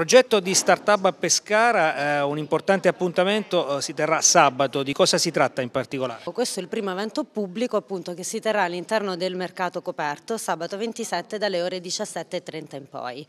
Progetto di Startup a Pescara, eh, un importante appuntamento eh, si terrà sabato, di cosa si tratta in particolare? Questo è il primo evento pubblico appunto, che si terrà all'interno del mercato coperto sabato 27 dalle ore 17.30 in poi.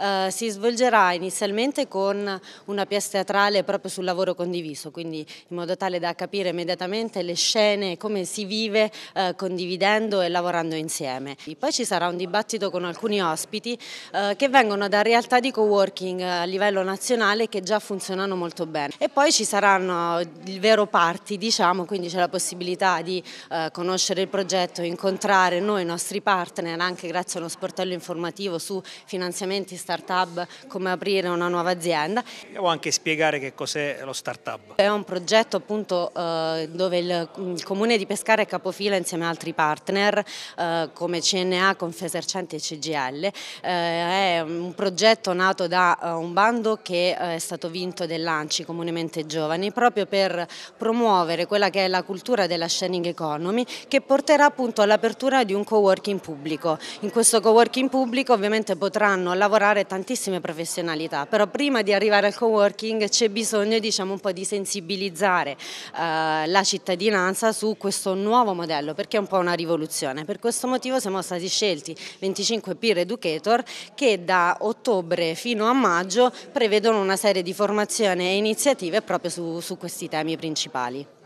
Eh, si svolgerà inizialmente con una pièce teatrale proprio sul lavoro condiviso, quindi in modo tale da capire immediatamente le scene, come si vive eh, condividendo e lavorando insieme. Poi ci sarà un dibattito con alcuni ospiti eh, che vengono da realtà di coworking marketing a livello nazionale che già funzionano molto bene. E poi ci saranno il vero party, diciamo, quindi c'è la possibilità di eh, conoscere il progetto, incontrare noi, i nostri partner, anche grazie a uno sportello informativo su finanziamenti start-up, come aprire una nuova azienda. Vogliamo anche spiegare che cos'è lo start-up? È un progetto appunto eh, dove il, il, Comune di Pescara è capofila insieme ad altri partner eh, come CNA, Confesercenti e CGL. Eh, è un progetto nato da eh, un bando che eh, è stato vinto dell'ANCI, comunemente giovani, proprio per promuovere quella che è la cultura della sharing economy che porterà appunto all'apertura di un co-working pubblico. In questo co-working pubblico ovviamente potranno lavorare tantissime professionalità, però prima di arrivare al co-working c'è bisogno diciamo un po' di sensibilizzare eh, la cittadinanza su questo nuovo modello perché è un po' una rivoluzione. Per questo motivo siamo stati scelti 25 peer educator che da ottobre fino a maggio prevedono una serie di formazioni e iniziative proprio su, su questi temi principali.